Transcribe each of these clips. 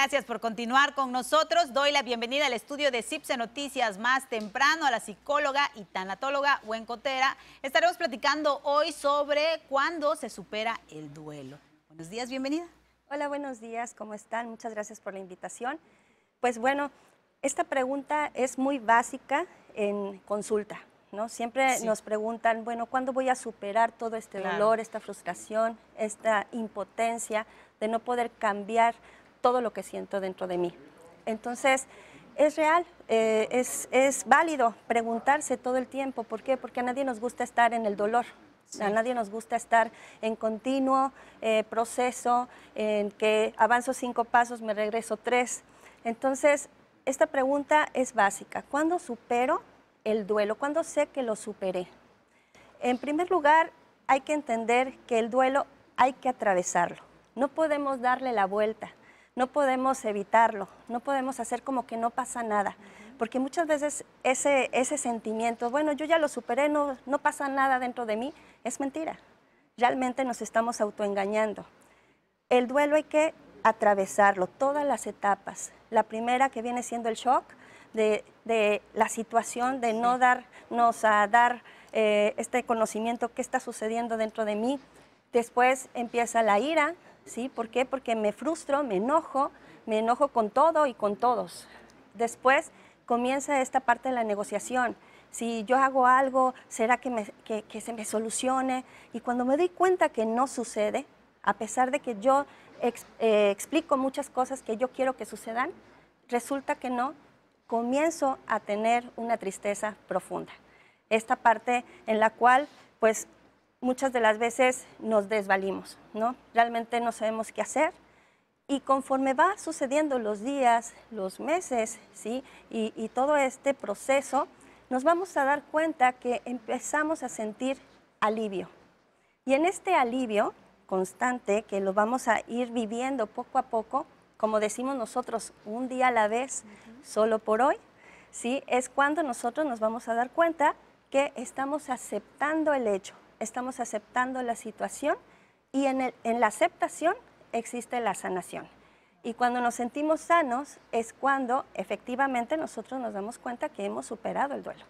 Gracias por continuar con nosotros. Doy la bienvenida al estudio de CIPSE Noticias más temprano a la psicóloga y tanatóloga Cotera. Estaremos platicando hoy sobre cuándo se supera el duelo. Buenos días, bienvenida. Hola, buenos días, ¿cómo están? Muchas gracias por la invitación. Pues bueno, esta pregunta es muy básica en consulta, ¿no? Siempre nos preguntan, bueno, ¿cuándo voy a superar todo este dolor, esta frustración, esta impotencia de no poder cambiar? todo lo que siento dentro de mí. Entonces, es real, eh, es, válido preguntarse todo el tiempo, ¿por qué? Porque a nadie nos gusta estar en el dolor. A nadie nos gusta estar en continuo eh, proceso, en que avanzo cinco pasos, me regreso tres. Entonces, esta pregunta es básica. ¿Cuándo supero el duelo? ¿Cuándo sé que lo superé? En primer lugar, hay que entender que el duelo hay que atravesarlo. No podemos darle la vuelta no podemos evitarlo, no podemos hacer como que no pasa nada, porque muchas veces ese, ese sentimiento, bueno, yo ya lo superé, no, no pasa nada dentro de mí, es mentira. Realmente nos estamos autoengañando. El duelo hay que atravesarlo, todas las etapas. La primera que viene siendo el shock de, la situación, de no darnos a dar eh, este conocimiento, que está sucediendo dentro de mí. Después empieza la ira, ¿sí? ¿Por qué? Porque me frustro, me enojo, me enojo con todo y con todos. Después comienza esta parte de la negociación. Si yo hago algo, ¿será que, se me solucione? Y cuando me doy cuenta que no sucede, a pesar de que yo eh, explico muchas cosas que yo quiero que sucedan, resulta que no, comienzo a tener una tristeza profunda. Esta parte en la cual pues muchas de las veces nos desvalimos, ¿no? Realmente no sabemos qué hacer. Y conforme va sucediendo los días, los meses, ¿sí? Y, todo este proceso, nos vamos a dar cuenta que empezamos a sentir alivio. Y en este alivio constante, que lo vamos a ir viviendo poco a poco, como decimos nosotros, un día a la vez, solo por hoy, ¿sí? es cuando nosotros nos vamos a dar cuenta que estamos aceptando el hecho, estamos aceptando la situación y en, en la aceptación existe la sanación. Y cuando nos sentimos sanos es cuando efectivamente nosotros nos damos cuenta que hemos superado el duelo.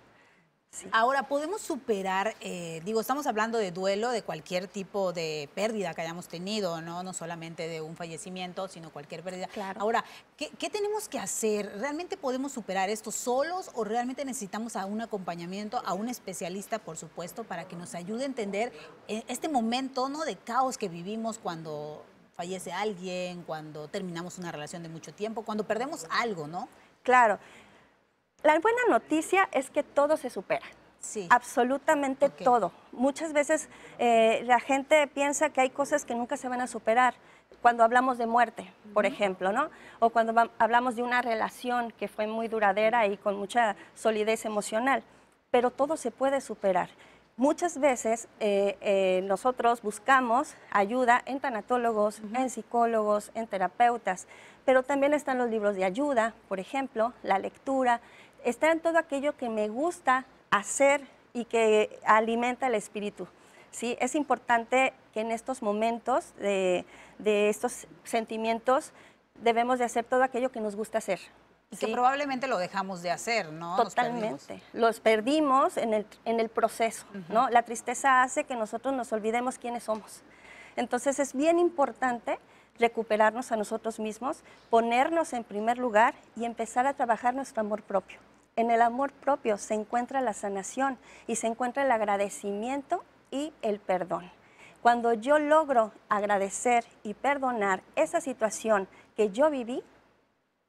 Ahora, ¿podemos superar, eh, digo, estamos hablando de duelo, de cualquier tipo de pérdida que hayamos tenido, ¿no? No solamente de un fallecimiento, sino cualquier pérdida. Claro. Ahora, ¿qué, ¿qué, tenemos que hacer? ¿Realmente podemos superar esto solos o realmente necesitamos a un acompañamiento, a un especialista, por supuesto, para que nos ayude a entender eh, este momento, ¿no? De caos que vivimos cuando fallece alguien, cuando terminamos una relación de mucho tiempo, cuando perdemos algo, ¿no? Claro. La buena noticia es que todo se supera. Sí. Absolutamente todo. Muchas veces eh, la gente piensa que hay cosas que nunca se van a superar. Cuando hablamos de muerte, por ejemplo, ¿no? O cuando hablamos de una relación que fue muy duradera y con mucha solidez emocional. Pero todo se puede superar. Muchas veces eh, eh, nosotros buscamos ayuda en tanatólogos, en psicólogos, en terapeutas, pero también están los libros de ayuda, por ejemplo, la lectura, está en todo aquello que me gusta hacer y que alimenta el espíritu. ¿sí? Es importante que en estos momentos de, estos sentimientos debemos de hacer todo aquello que nos gusta hacer. Y que probablemente lo dejamos de hacer, ¿no? Totalmente. Los perdimos en el, proceso, ¿no? La tristeza hace que nosotros nos olvidemos quiénes somos. Entonces es bien importante recuperarnos a nosotros mismos, ponernos en primer lugar y empezar a trabajar nuestro amor propio. En el amor propio se encuentra la sanación y se encuentra el agradecimiento y el perdón. Cuando yo logro agradecer y perdonar esa situación que yo viví,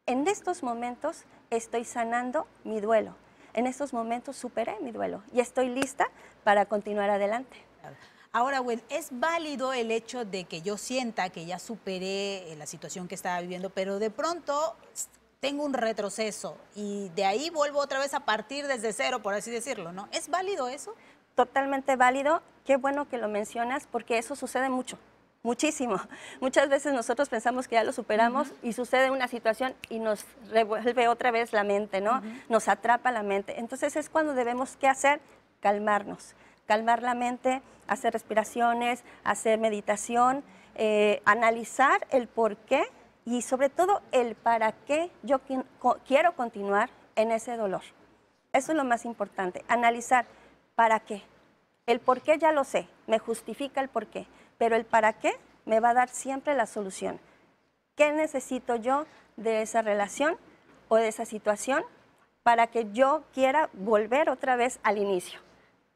en estos momentos estoy sanando mi duelo. En estos momentos superé mi duelo y estoy lista para continuar adelante. Ahora, Gwen, es válido el hecho de que yo sienta que ya superé eh, la situación que estaba viviendo, pero de pronto tengo un retroceso y de ahí vuelvo otra vez a partir desde cero, por así decirlo, ¿no? ¿Es válido eso? Totalmente válido. Qué bueno que lo mencionas porque eso sucede mucho, muchísimo. Muchas veces nosotros pensamos que ya lo superamos y sucede una situación y nos revuelve otra vez la mente, ¿no? Nos atrapa la mente. Entonces es cuando debemos qué hacer? Calmarnos, calmar la mente, hacer respiraciones, hacer meditación, eh, analizar el por qué y sobre todo el para qué yo quiero continuar en ese dolor. Eso es lo más importante, analizar para qué. El por qué ya lo sé, me justifica el por qué, pero el para qué me va a dar siempre la solución. ¿Qué necesito yo de esa relación o de esa situación para que yo quiera volver otra vez al inicio?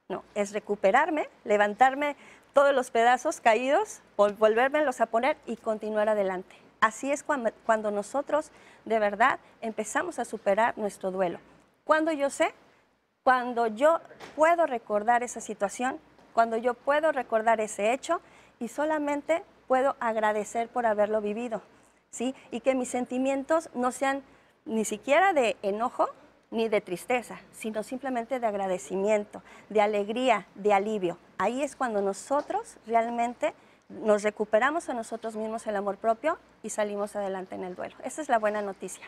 No, es recuperarme, levantarme todos los pedazos caídos, volvérmelos a poner y continuar adelante. Así es cuando, nosotros de verdad empezamos a superar nuestro duelo. Cuando yo sé, cuando yo puedo recordar esa situación, cuando yo puedo recordar ese hecho y solamente puedo agradecer por haberlo vivido, ¿sí? Y que mis sentimientos no sean ni siquiera de enojo ni de tristeza, sino simplemente de agradecimiento, de alegría, de alivio. Ahí es cuando nosotros realmente nos recuperamos a nosotros mismos el amor propio y salimos adelante en el duelo. Esa es la buena noticia.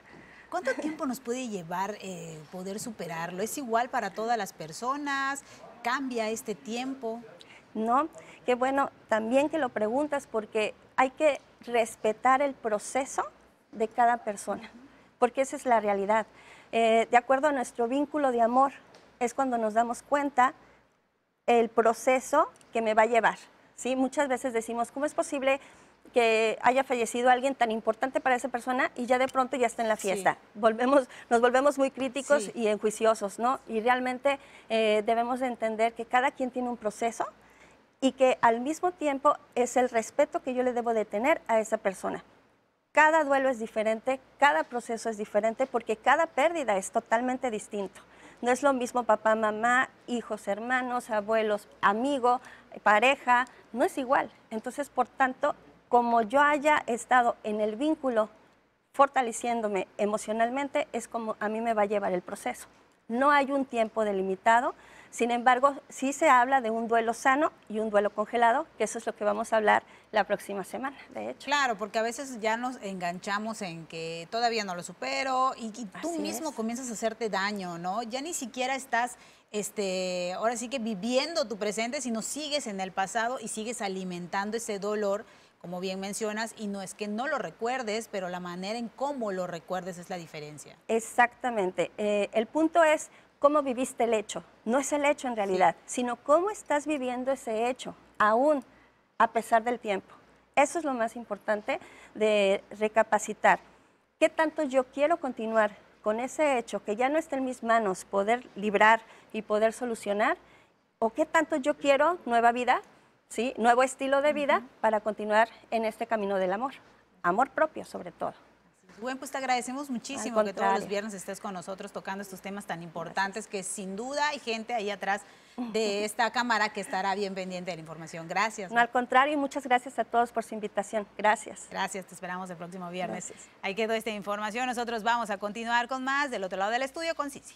¿Cuánto tiempo nos puede llevar eh, poder superarlo? ¿Es igual para todas las personas? ¿Cambia este tiempo? No, qué bueno también que lo preguntas porque hay que respetar el proceso de cada persona, porque esa es la realidad. Eh, de acuerdo a nuestro vínculo de amor, es cuando nos damos cuenta el proceso que me va a llevar. Muchas veces decimos, ¿cómo es posible que haya fallecido alguien tan importante para esa persona y ya de pronto ya está en la fiesta. Volvemos, nos volvemos muy críticos y enjuiciosos, ¿no? Y realmente eh, debemos entender que cada quien tiene un proceso y que al mismo tiempo es el respeto que yo le debo de tener a esa persona. Cada duelo es diferente, cada proceso es diferente porque cada pérdida es totalmente distinto. No es lo mismo papá, mamá, hijos, hermanos, abuelos, amigo, pareja, no es igual. Entonces, por tanto, como yo haya estado en el vínculo fortaleciéndome emocionalmente, es como a mí me va a llevar el proceso. No hay un tiempo delimitado, sin embargo, sí se habla de un duelo sano y un duelo congelado, que eso es lo que vamos a hablar la próxima semana, de hecho. Claro, porque a veces ya nos enganchamos en que todavía no lo supero y, tú mismo comienzas a hacerte daño, ¿no? Ya ni siquiera estás, este, ahora sí que viviendo tu presente, sino sigues en el pasado y sigues alimentando ese dolor como bien mencionas, y no es que no lo recuerdes, pero la manera en cómo lo recuerdes es la diferencia. Exactamente. Eh, el punto es cómo viviste el hecho. No es el hecho en realidad, sino cómo estás viviendo ese hecho, aún a pesar del tiempo. Eso es lo más importante de recapacitar. ¿Qué tanto yo quiero continuar con ese hecho que ya no está en mis manos poder librar y poder solucionar? ¿O qué tanto yo quiero nueva vida ¿sí? Nuevo estilo de vida para continuar en este camino del amor. Amor propio, sobre todo. Bueno, pues te agradecemos muchísimo que todos los viernes estés con nosotros tocando estos temas tan importantes que sin duda hay gente ahí atrás de esta cámara que estará bien pendiente de la información. Gracias. No, al contrario, muchas gracias a todos por su invitación. Gracias. Gracias, te esperamos el próximo viernes. Ahí quedó esta información. Nosotros vamos a continuar con más del otro lado del estudio con Cici.